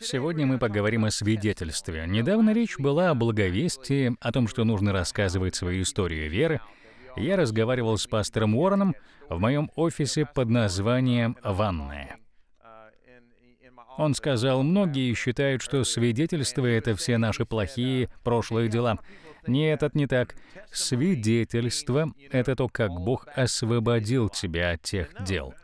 Сегодня мы поговорим о свидетельстве. Недавно речь была о благовестии, о том, что нужно рассказывать свою историю веры. Я разговаривал с пастором Уорреном в моем офисе под названием «Ванная». Он сказал, многие считают, что свидетельство — это все наши плохие прошлые дела. Нет, это не так. Свидетельство — это то, как Бог освободил тебя от тех дел.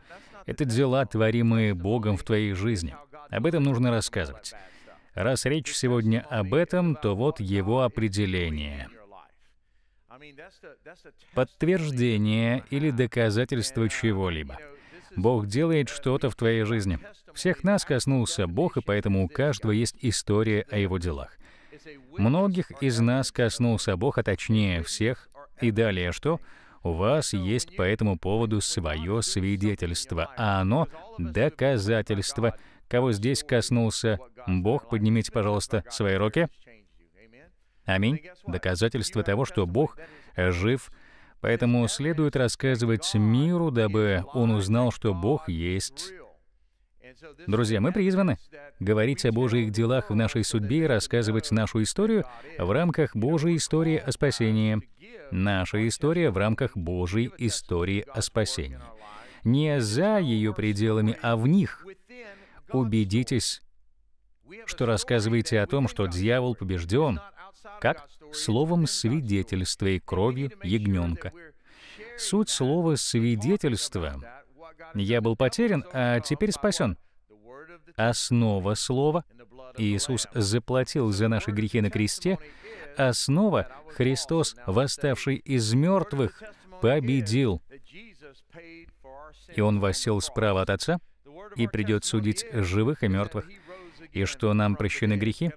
Это дела, творимые Богом в твоей жизни. Об этом нужно рассказывать. Раз речь сегодня об этом, то вот его определение. Подтверждение или доказательство чего-либо. Бог делает что-то в твоей жизни. Всех нас коснулся Бог, и поэтому у каждого есть история о его делах. Многих из нас коснулся Бог, а точнее всех. И далее что? У вас есть по этому поводу свое свидетельство, а оно — доказательство. Кого здесь коснулся Бог, поднимите, пожалуйста, свои руки. Аминь. Доказательство того, что Бог жив, Поэтому следует рассказывать миру, дабы он узнал, что Бог есть. Друзья, мы призваны говорить о Божьих делах в нашей судьбе и рассказывать нашу историю в рамках Божьей истории о спасении. Наша история в рамках Божьей истории о спасении. Не за ее пределами, а в них. Убедитесь, что рассказываете о том, что дьявол побежден, как словом свидетельства и кровью ягненка. Суть слова «свидетельство» — «я был потерян, а теперь спасен» основа слова. Иисус заплатил за наши грехи на кресте. Основа — Христос, восставший из мертвых, победил. И Он восел справа от Отца и придет судить живых и мертвых. И что нам прощены грехи,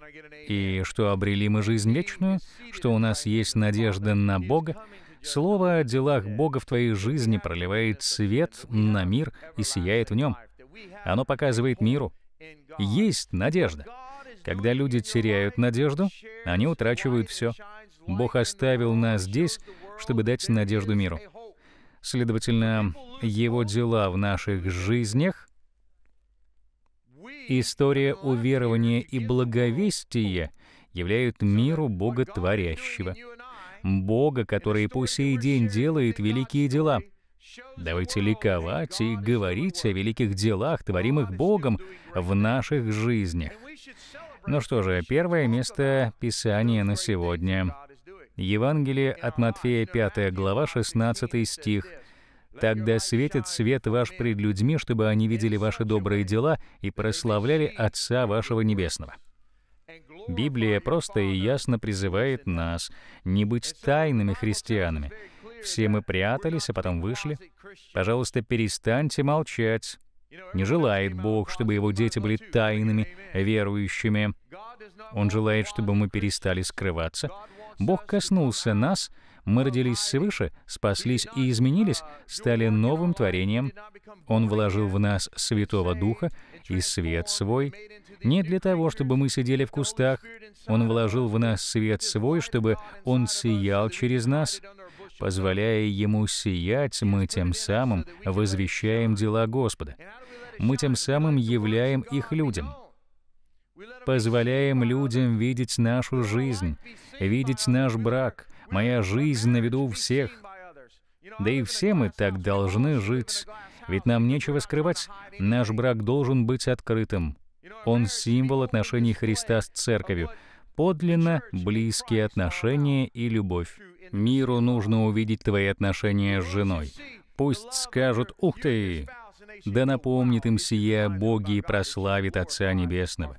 и что обрели мы жизнь вечную, что у нас есть надежда на Бога, Слово о делах Бога в твоей жизни проливает свет на мир и сияет в нем. Оно показывает миру. Есть надежда. Когда люди теряют надежду, они утрачивают все. Бог оставил нас здесь, чтобы дать надежду миру. Следовательно, Его дела в наших жизнях История уверования и благовестия являют миру Бога Творящего. Бога, который по сей день делает великие дела — Давайте ликовать и говорить о великих делах, творимых Богом в наших жизнях. Ну что же, первое место Писания на сегодня. Евангелие от Матфея, 5 глава, 16 стих. «Тогда светит свет ваш пред людьми, чтобы они видели ваши добрые дела и прославляли Отца вашего Небесного». Библия просто и ясно призывает нас не быть тайными христианами, все мы прятались, а потом вышли. Пожалуйста, перестаньте молчать. Не желает Бог, чтобы его дети были тайными, верующими. Он желает, чтобы мы перестали скрываться. Бог коснулся нас, мы родились свыше, спаслись и изменились, стали новым творением. Он вложил в нас Святого Духа и свет свой. Не для того, чтобы мы сидели в кустах. Он вложил в нас свет свой, чтобы он сиял через нас позволяя ему сиять, мы тем самым возвещаем дела Господа. Мы тем самым являем их людям. Позволяем людям видеть нашу жизнь, видеть наш брак. Моя жизнь на виду у всех. Да и все мы так должны жить. Ведь нам нечего скрывать. Наш брак должен быть открытым. Он символ отношений Христа с Церковью. Подлинно близкие отношения и любовь. Миру нужно увидеть твои отношения с женой. Пусть скажут «Ух ты!» Да напомнит им сие Боги и прославит Отца Небесного.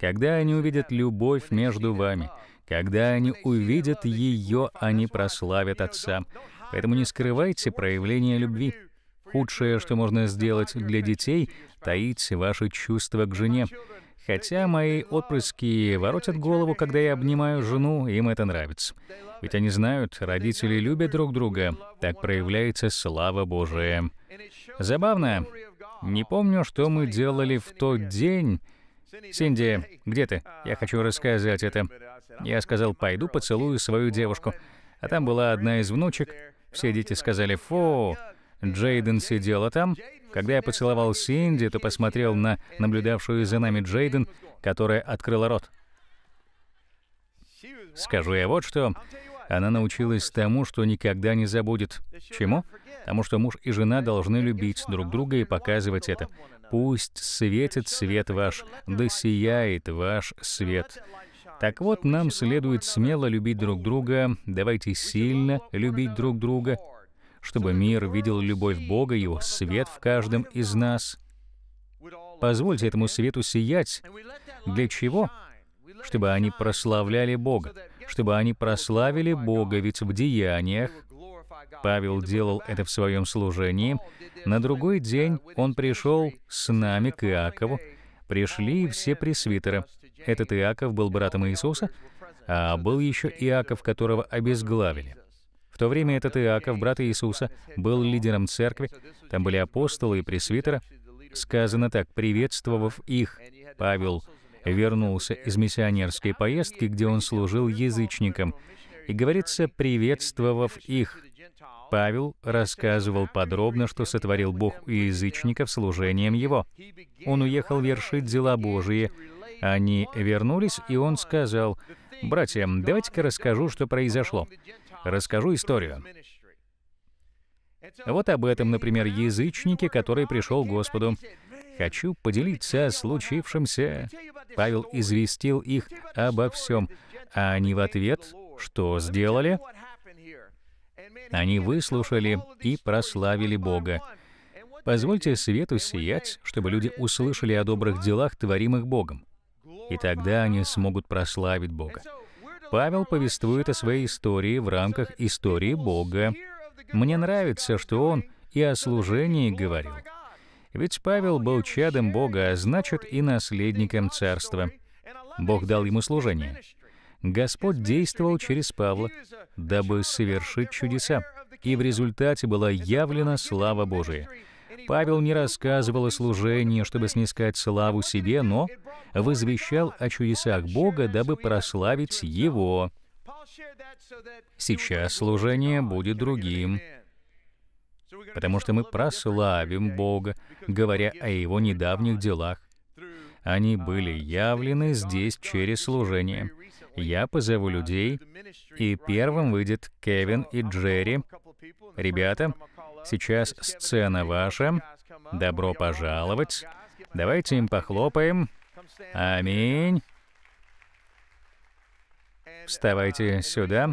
Когда они увидят любовь между вами, когда они увидят ее, они прославят Отца. Поэтому не скрывайте проявление любви. Худшее, что можно сделать для детей, таить ваши чувства к жене. Хотя мои отпрыски воротят голову, когда я обнимаю жену, им это нравится. Ведь они знают, родители любят друг друга. Так проявляется слава Божия. Забавно. Не помню, что мы делали в тот день. Синди, где ты? Я хочу рассказать это. Я сказал, пойду поцелую свою девушку. А там была одна из внучек. Все дети сказали, фу, Джейден сидела там. Когда я поцеловал Синди, то посмотрел на наблюдавшую за нами Джейден, которая открыла рот. Скажу я вот что. Она научилась тому, что никогда не забудет. Чему? Тому, что муж и жена должны любить друг друга и показывать это. «Пусть светит свет ваш, да сияет ваш свет». Так вот, нам следует смело любить друг друга, давайте сильно любить друг друга, чтобы мир видел любовь Бога, Его свет в каждом из нас. Позвольте этому свету сиять. Для чего? Чтобы они прославляли Бога, чтобы они прославили Бога, ведь в деяниях Павел делал это в своем служении. На другой день он пришел с нами к Иакову, пришли все пресвитеры. Этот Иаков был братом Иисуса, а был еще Иаков, которого обезглавили. В то время этот Иаков, брат Иисуса, был лидером церкви, там были апостолы и пресвитера. Сказано так, приветствовав их, Павел вернулся из миссионерской поездки, где он служил язычником, и говорится, приветствовав их. Павел рассказывал подробно, что сотворил Бог у язычников служением его. Он уехал вершить дела Божии. Они вернулись, и он сказал, «Братья, давайте-ка расскажу, что произошло. Расскажу историю. Вот об этом, например, язычнике, который пришел к Господу. «Хочу поделиться случившемся. Павел известил их обо всем, а они в ответ что сделали? Они выслушали и прославили Бога. Позвольте свету сиять, чтобы люди услышали о добрых делах, творимых Богом. И тогда они смогут прославить Бога. Павел повествует о своей истории в рамках истории Бога. Мне нравится, что он и о служении говорил. Ведь Павел был чадом Бога, а значит и наследником царства. Бог дал ему служение. Господь действовал через Павла, дабы совершить чудеса, и в результате была явлена слава Божия. Павел не рассказывал о служении, чтобы снискать славу себе, но возвещал о чудесах Бога, дабы прославить Его. Сейчас служение будет другим, потому что мы прославим Бога, говоря о Его недавних делах. Они были явлены здесь через служение. Я позову людей, и первым выйдет Кевин и Джерри. Ребята, Сейчас сцена ваша. Добро пожаловать. Давайте им похлопаем. Аминь. Вставайте сюда.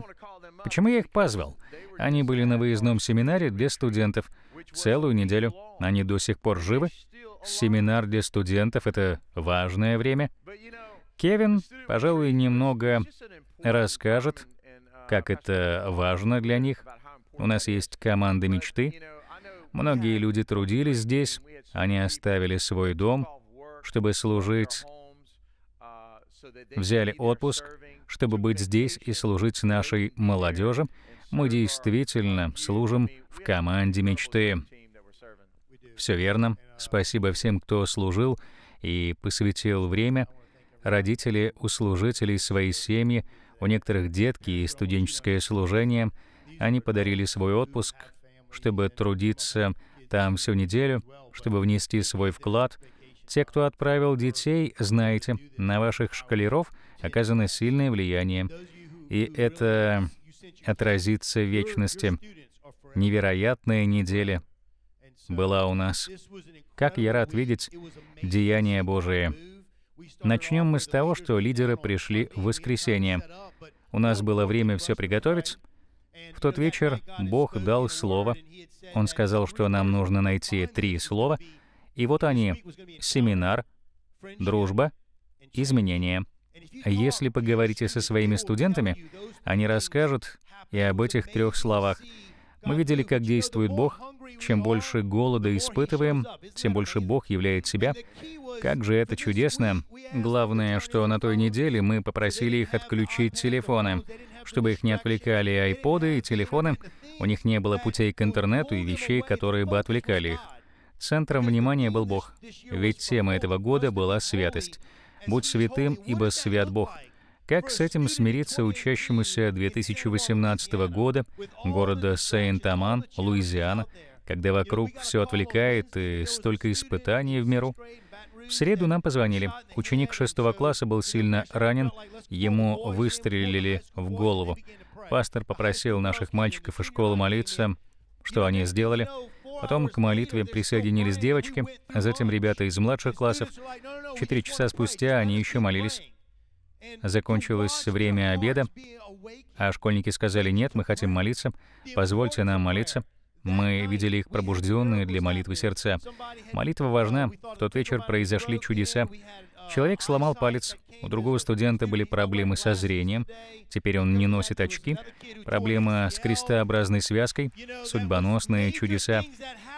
Почему я их позвал? Они были на выездном семинаре для студентов. Целую неделю. Они до сих пор живы. Семинар для студентов — это важное время. Кевин, пожалуй, немного расскажет, как это важно для них. У нас есть команда мечты. Многие люди трудились здесь, они оставили свой дом, чтобы служить, взяли отпуск, чтобы быть здесь и служить нашей молодежи. Мы действительно служим в команде мечты. Все верно. Спасибо всем, кто служил и посвятил время. Родители у служителей своей семьи, у некоторых детки и студенческое служение — они подарили свой отпуск, чтобы трудиться там всю неделю, чтобы внести свой вклад. Те, кто отправил детей, знаете, на ваших шкалеров оказано сильное влияние. И это отразится в вечности. Невероятная неделя была у нас. Как я рад видеть деяния Божие. Начнем мы с того, что лидеры пришли в воскресенье. У нас было время все приготовить, в тот вечер Бог дал слово. Он сказал, что нам нужно найти три слова. И вот они — семинар, дружба, изменения. А если поговорите со своими студентами, они расскажут и об этих трех словах. Мы видели, как действует Бог. Чем больше голода испытываем, тем больше Бог являет себя. Как же это чудесно! Главное, что на той неделе мы попросили их отключить телефоны чтобы их не отвлекали айподы и телефоны, у них не было путей к интернету и вещей, которые бы отвлекали их. Центром внимания был Бог, ведь тема этого года была святость. «Будь святым, ибо свят Бог». Как с этим смириться учащемуся 2018 года города Сент-Аман, Луизиана, когда вокруг все отвлекает и столько испытаний в миру? В среду нам позвонили. Ученик шестого класса был сильно ранен, ему выстрелили в голову. Пастор попросил наших мальчиков из школы молиться, что они сделали. Потом к молитве присоединились девочки, а затем ребята из младших классов. Четыре часа спустя они еще молились. Закончилось время обеда, а школьники сказали, нет, мы хотим молиться, позвольте нам молиться. Мы видели их пробужденные для молитвы сердца. Молитва важна. В тот вечер произошли чудеса. Человек сломал палец, у другого студента были проблемы со зрением, теперь он не носит очки, проблема с крестообразной связкой, судьбоносные чудеса.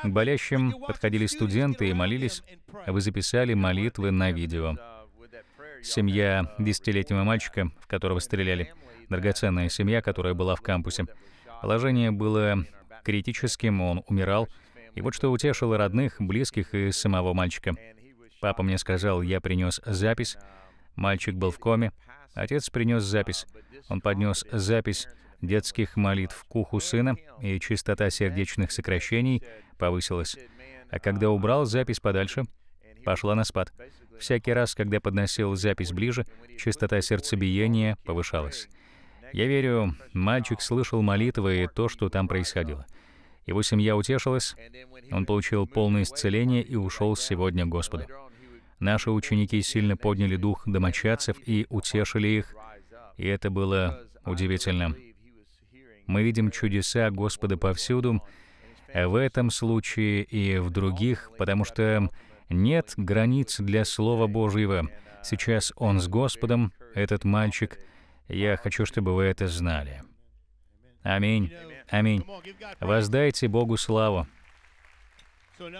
К болящим подходили студенты и молились. Вы записали молитвы на видео. Семья десятилетнего мальчика, в которого стреляли, драгоценная семья, которая была в кампусе. Положение было критическим, он умирал. И вот что утешило родных, близких и самого мальчика. Папа мне сказал, я принес запись. Мальчик был в коме. Отец принес запись. Он поднес запись детских молитв к уху сына, и частота сердечных сокращений повысилась. А когда убрал запись подальше, пошла на спад. Всякий раз, когда подносил запись ближе, частота сердцебиения повышалась. Я верю, мальчик слышал молитвы и то, что там происходило. Его семья утешилась, он получил полное исцеление и ушел сегодня к Господу. Наши ученики сильно подняли дух домочадцев и утешили их, и это было удивительно. Мы видим чудеса Господа повсюду, а в этом случае и в других, потому что нет границ для Слова Божьего. Сейчас он с Господом, этот мальчик — я хочу, чтобы вы это знали. Аминь. Аминь. Воздайте Богу славу.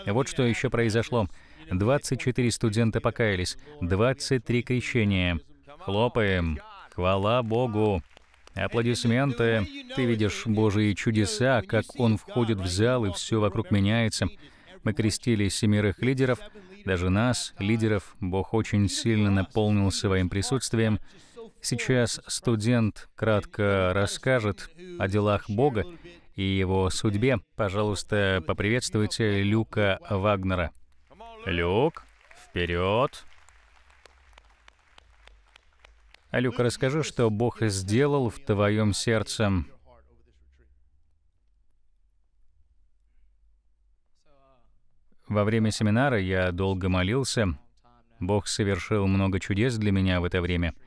Вот что еще произошло. 24 студента покаялись, 23 крещения. Хлопаем. Хвала Богу. Аплодисменты. Ты видишь Божьи чудеса, как Он входит в зал, и все вокруг меняется. Мы крестили семерых лидеров, даже нас, лидеров, Бог очень сильно наполнил своим присутствием. Сейчас студент кратко расскажет о делах Бога и его судьбе. Пожалуйста, поприветствуйте Люка Вагнера. Люк, вперед! А Люк, расскажи, что Бог сделал в твоем сердце. Во время семинара я долго молился. Бог совершил много чудес для меня в это время —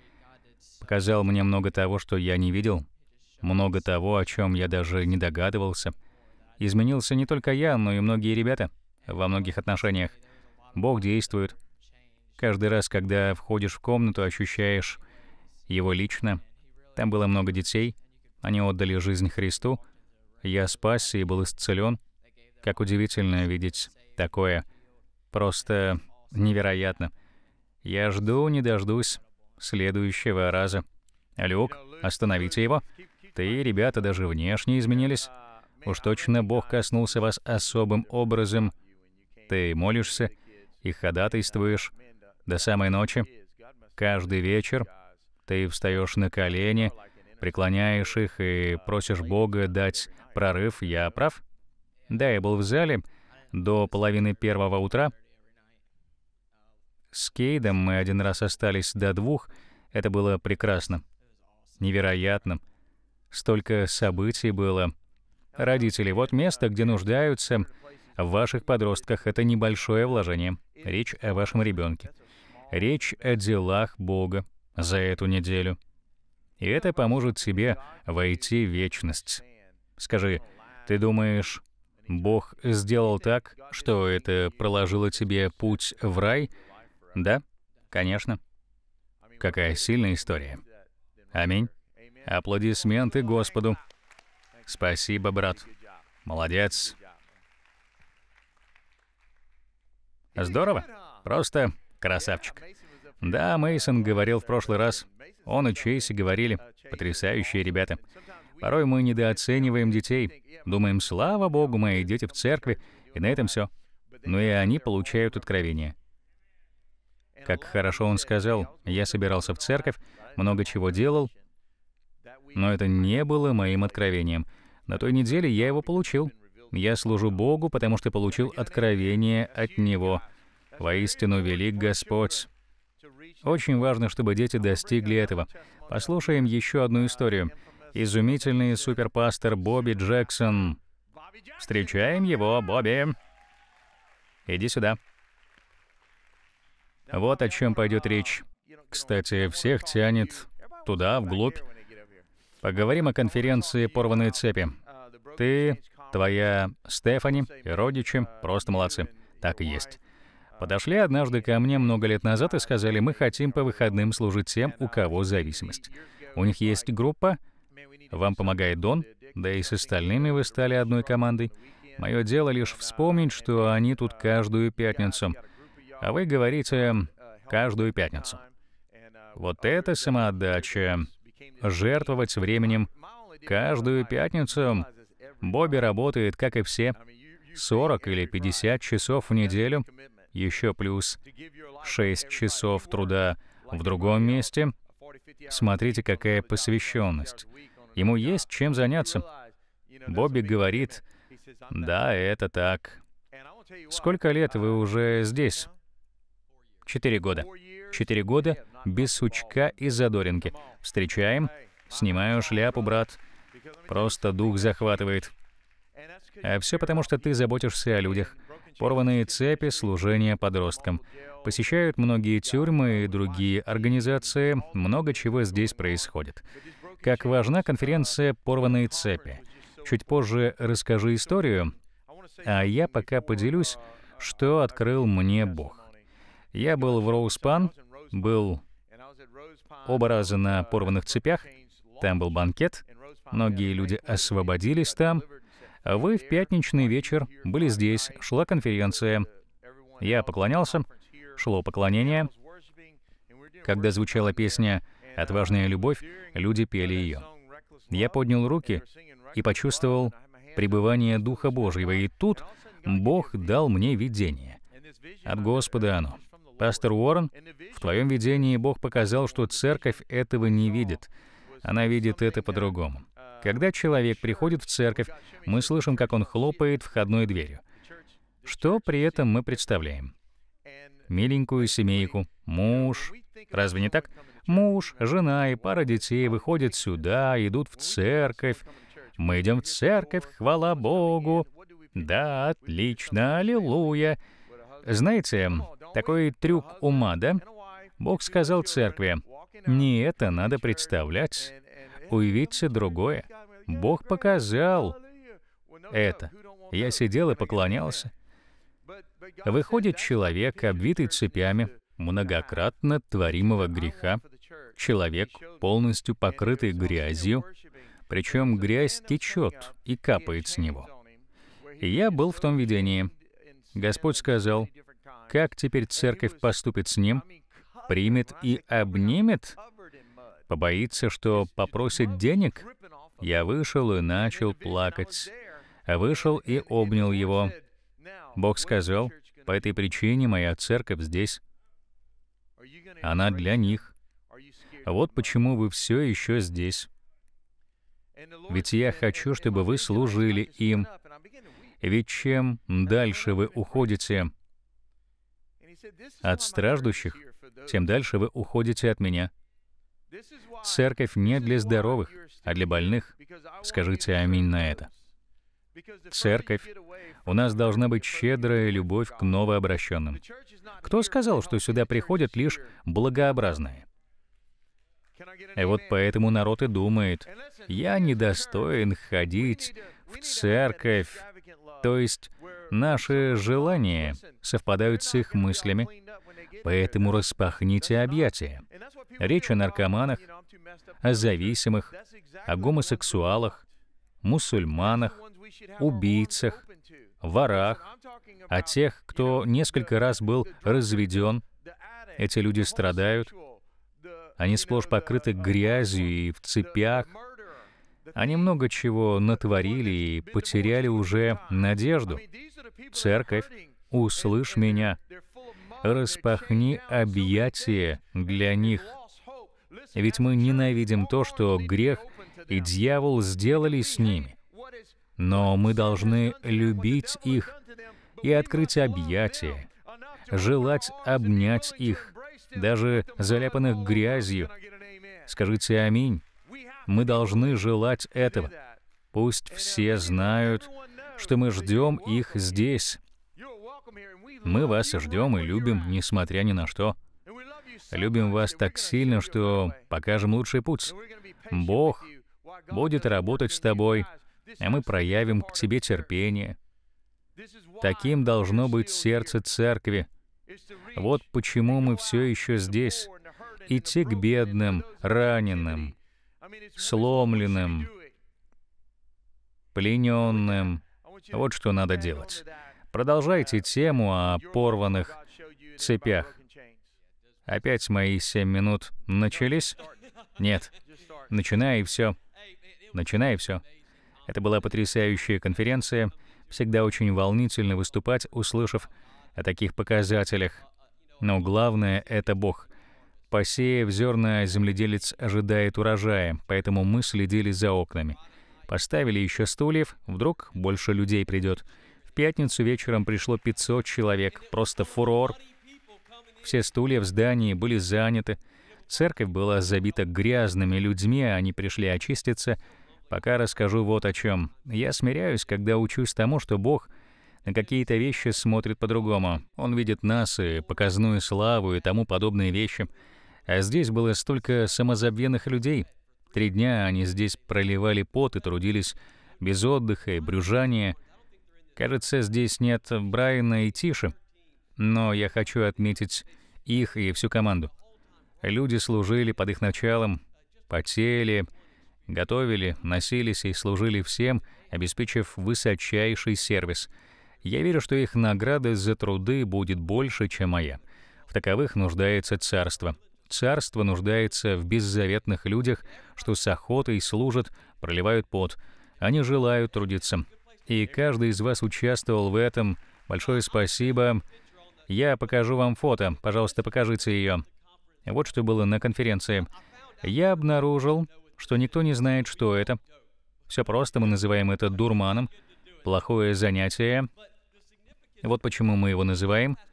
показал мне много того, что я не видел, много того, о чем я даже не догадывался. Изменился не только я, но и многие ребята во многих отношениях. Бог действует. Каждый раз, когда входишь в комнату, ощущаешь его лично. Там было много детей, они отдали жизнь Христу. Я спасся и был исцелен. Как удивительно видеть такое. Просто невероятно. Я жду, не дождусь, следующего раза. Люк, остановите его. Ты, ребята, даже внешне изменились. Уж точно Бог коснулся вас особым образом. Ты молишься и ходатайствуешь до самой ночи. Каждый вечер ты встаешь на колени, преклоняешь их и просишь Бога дать прорыв. Я прав? Да, я был в зале до половины первого утра — с Кейдом мы один раз остались до двух. Это было прекрасно. Невероятно. Столько событий было. Родители, вот место, где нуждаются в ваших подростках. Это небольшое вложение. Речь о вашем ребенке. Речь о делах Бога за эту неделю. И это поможет тебе войти в вечность. Скажи, ты думаешь, Бог сделал так, что это проложило тебе путь в рай — да, конечно. Какая сильная история. Аминь. Аплодисменты Господу. Спасибо, брат. Молодец. Здорово. Просто красавчик. Да, Мейсон говорил в прошлый раз. Он и Чейси говорили. Потрясающие ребята. Порой мы недооцениваем детей. Думаем, слава богу, мои дети в церкви, и на этом все. Но ну и они получают откровение. Как хорошо он сказал, я собирался в церковь, много чего делал, но это не было моим откровением. На той неделе я его получил. Я служу Богу, потому что получил откровение от Него. Воистину велик Господь. Очень важно, чтобы дети достигли этого. Послушаем еще одну историю. Изумительный суперпастор Бобби Джексон. Встречаем его, Бобби. Иди сюда. Вот о чем пойдет речь. Кстати, всех тянет туда, вглубь. Поговорим о конференции «Порванные цепи». Ты, твоя Стефани и родичи просто молодцы. Так и есть. Подошли однажды ко мне много лет назад и сказали, мы хотим по выходным служить тем, у кого зависимость. У них есть группа, вам помогает Дон, да и с остальными вы стали одной командой. Мое дело лишь вспомнить, что они тут каждую пятницу. А вы говорите каждую пятницу. Вот это самоотдача. Жертвовать временем. Каждую пятницу Бобби работает, как и все, 40 или 50 часов в неделю, еще плюс 6 часов труда в другом месте. Смотрите, какая посвященность. Ему есть чем заняться. Бобби говорит, да, это так. Сколько лет вы уже здесь? Четыре года. Четыре года без сучка и задоринки. Встречаем. Снимаю шляпу, брат. Просто дух захватывает. А все потому, что ты заботишься о людях. Порванные цепи, служение подросткам. Посещают многие тюрьмы и другие организации. Много чего здесь происходит. Как важна конференция «Порванные цепи». Чуть позже расскажи историю, а я пока поделюсь, что открыл мне Бог. Я был в Роуспан, был оба раза на порванных цепях, там был банкет, многие люди освободились там, а вы в пятничный вечер были здесь, шла конференция. Я поклонялся, шло поклонение. Когда звучала песня «Отважная любовь», люди пели ее. Я поднял руки и почувствовал пребывание Духа Божьего, и тут Бог дал мне видение. От Господа оно. Пастор Уоррен, в твоем видении Бог показал, что церковь этого не видит. Она видит это по-другому. Когда человек приходит в церковь, мы слышим, как он хлопает входной дверью. Что при этом мы представляем? Миленькую семейку, муж, разве не так? Муж, жена и пара детей выходят сюда, идут в церковь. Мы идем в церковь, хвала Богу. Да, отлично, аллилуйя. Знаете, такой трюк ума, да? Бог сказал церкви, не это надо представлять, уявите другое. Бог показал это. Я сидел и поклонялся. Выходит человек, обвитый цепями многократно творимого греха, человек, полностью покрытый грязью, причем грязь течет и капает с него. И я был в том видении. Господь сказал, как теперь церковь поступит с ним? Примет и обнимет? Побоится, что попросит денег? Я вышел и начал плакать. Вышел и обнял его. Бог сказал, по этой причине моя церковь здесь. Она для них. Вот почему вы все еще здесь. Ведь я хочу, чтобы вы служили им. Ведь чем дальше вы уходите, от страждущих, тем дальше вы уходите от меня. Церковь не для здоровых, а для больных. Скажите аминь на это. Церковь, у нас должна быть щедрая любовь к новообращенным. Кто сказал, что сюда приходят лишь благообразные? И вот поэтому народ и думает, я недостоин ходить в церковь. То есть Наши желания совпадают с их мыслями, поэтому распахните объятия. Речь о наркоманах, о зависимых, о гомосексуалах, мусульманах, убийцах, ворах, о тех, кто несколько раз был разведен. Эти люди страдают, они сплошь покрыты грязью и в цепях, они много чего натворили и потеряли уже надежду. Церковь, услышь меня, распахни объятия для них. Ведь мы ненавидим то, что грех и дьявол сделали с ними. Но мы должны любить их и открыть объятия, желать обнять их, даже заляпанных грязью. Скажите «Аминь». Мы должны желать этого. Пусть все знают, что мы ждем их здесь. Мы вас ждем и любим, несмотря ни на что. Любим вас так сильно, что покажем лучший путь. Бог будет работать с тобой, а мы проявим к тебе терпение. Таким должно быть сердце церкви. Вот почему мы все еще здесь. Идти к бедным, раненым, сломленным, плененным. Вот что надо делать. Продолжайте тему о порванных цепях. Опять мои семь минут начались? Нет. Начинай все. Начинай все. Это была потрясающая конференция. Всегда очень волнительно выступать, услышав о таких показателях. Но главное — это Бог. Посеяв зерна, земледелец ожидает урожая, поэтому мы следили за окнами. Поставили еще стульев, вдруг больше людей придет. В пятницу вечером пришло 500 человек, просто фурор. Все стулья в здании были заняты. Церковь была забита грязными людьми, а они пришли очиститься. Пока расскажу вот о чем. Я смиряюсь, когда учусь тому, что Бог на какие-то вещи смотрит по-другому. Он видит нас и показную славу и тому подобные вещи — а здесь было столько самозабвенных людей. Три дня они здесь проливали пот и трудились без отдыха и брюжания. Кажется, здесь нет Брайана и Тиши. Но я хочу отметить их и всю команду. Люди служили под их началом, потели, готовили, носились и служили всем, обеспечив высочайший сервис. Я верю, что их награда за труды будет больше, чем моя. В таковых нуждается царство. Царство нуждается в беззаветных людях, что с охотой служат, проливают пот. Они желают трудиться. И каждый из вас участвовал в этом. Большое спасибо. Я покажу вам фото. Пожалуйста, покажите ее. Вот что было на конференции. Я обнаружил, что никто не знает, что это. Все просто, мы называем это дурманом. Плохое занятие. Вот почему мы его называем —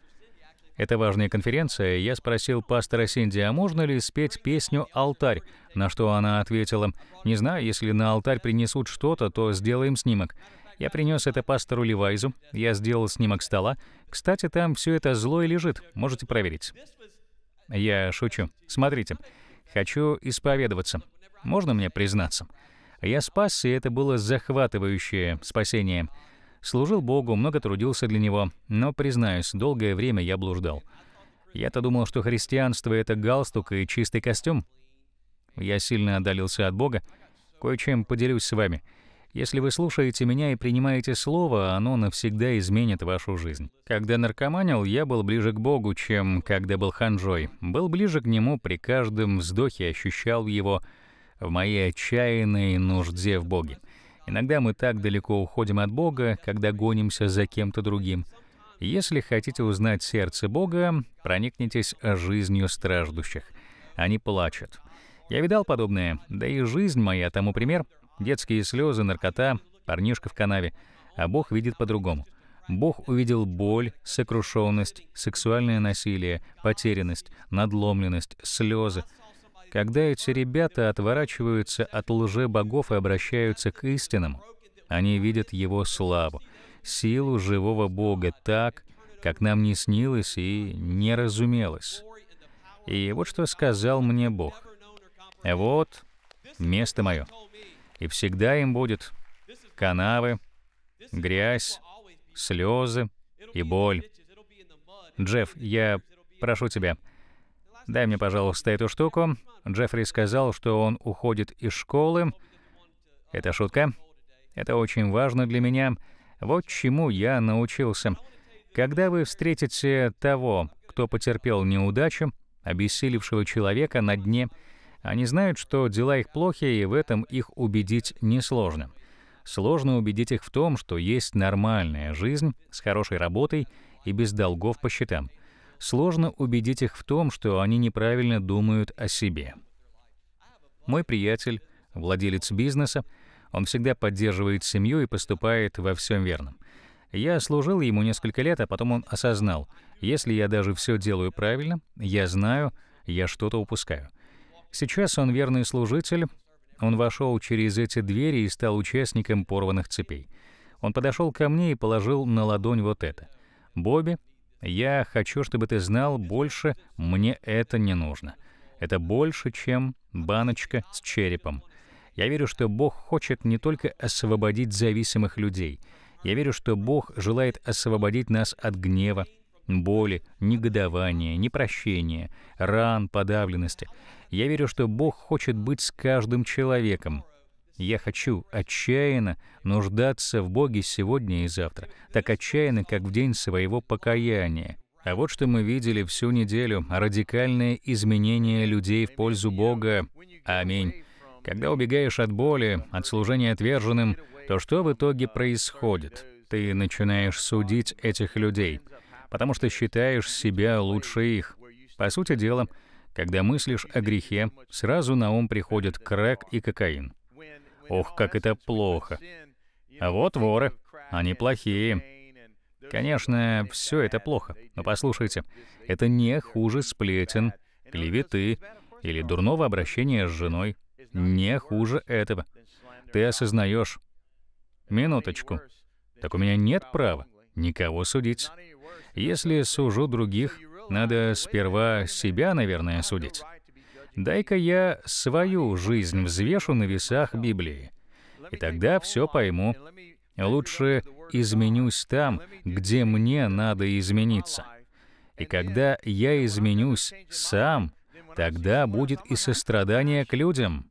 это важная конференция. Я спросил пастора Синди, а можно ли спеть песню «Алтарь», на что она ответила, «Не знаю, если на алтарь принесут что-то, то сделаем снимок». Я принес это пастору Левайзу, я сделал снимок стола. Кстати, там все это зло и лежит, можете проверить. Я шучу. Смотрите, хочу исповедоваться. Можно мне признаться? Я спасся, и это было захватывающее спасение. Служил Богу, много трудился для Него, но, признаюсь, долгое время я блуждал. Я-то думал, что христианство — это галстук и чистый костюм. Я сильно отдалился от Бога. Кое-чем поделюсь с вами. Если вы слушаете меня и принимаете слово, оно навсегда изменит вашу жизнь. Когда наркоманил, я был ближе к Богу, чем когда был ханжой. Был ближе к Нему при каждом вздохе, ощущал Его в моей отчаянной нужде в Боге. Иногда мы так далеко уходим от Бога, когда гонимся за кем-то другим. Если хотите узнать сердце Бога, проникнитесь жизнью страждущих. Они плачут. Я видал подобное, да и жизнь моя тому пример. Детские слезы, наркота, парнишка в канаве. А Бог видит по-другому. Бог увидел боль, сокрушенность, сексуальное насилие, потерянность, надломленность, слезы — когда эти ребята отворачиваются от лже-богов и обращаются к истинному, они видят его славу, силу живого Бога так, как нам не снилось и не разумелось. И вот что сказал мне Бог. Вот место мое. И всегда им будет канавы, грязь, слезы и боль. Джефф, я прошу тебя, «Дай мне, пожалуйста, эту штуку». Джеффри сказал, что он уходит из школы. Это шутка. Это очень важно для меня. Вот чему я научился. Когда вы встретите того, кто потерпел неудачу, обессилевшего человека на дне, они знают, что дела их плохи, и в этом их убедить несложно. Сложно убедить их в том, что есть нормальная жизнь с хорошей работой и без долгов по счетам – сложно убедить их в том, что они неправильно думают о себе. Мой приятель, владелец бизнеса, он всегда поддерживает семью и поступает во всем верном. Я служил ему несколько лет, а потом он осознал, если я даже все делаю правильно, я знаю, я что-то упускаю. Сейчас он верный служитель, он вошел через эти двери и стал участником порванных цепей. Он подошел ко мне и положил на ладонь вот это. «Бобби, я хочу, чтобы ты знал, больше мне это не нужно. Это больше, чем баночка с черепом. Я верю, что Бог хочет не только освободить зависимых людей. Я верю, что Бог желает освободить нас от гнева, боли, негодования, непрощения, ран, подавленности. Я верю, что Бог хочет быть с каждым человеком, я хочу отчаянно нуждаться в Боге сегодня и завтра, так отчаянно, как в день своего покаяния. А вот что мы видели всю неделю — радикальное изменение людей в пользу Бога. Аминь. Когда убегаешь от боли, от служения отверженным, то что в итоге происходит? Ты начинаешь судить этих людей, потому что считаешь себя лучше их. По сути дела, когда мыслишь о грехе, сразу на ум приходит крэк и кокаин. Ох, как это плохо. А вот воры. Они плохие. Конечно, все это плохо. Но послушайте, это не хуже сплетен, клеветы или дурного обращения с женой. Не хуже этого. Ты осознаешь. Минуточку. Так у меня нет права никого судить. Если сужу других, надо сперва себя, наверное, судить дай-ка я свою жизнь взвешу на весах Библии, и тогда все пойму. Лучше изменюсь там, где мне надо измениться. И когда я изменюсь сам, тогда будет и сострадание к людям.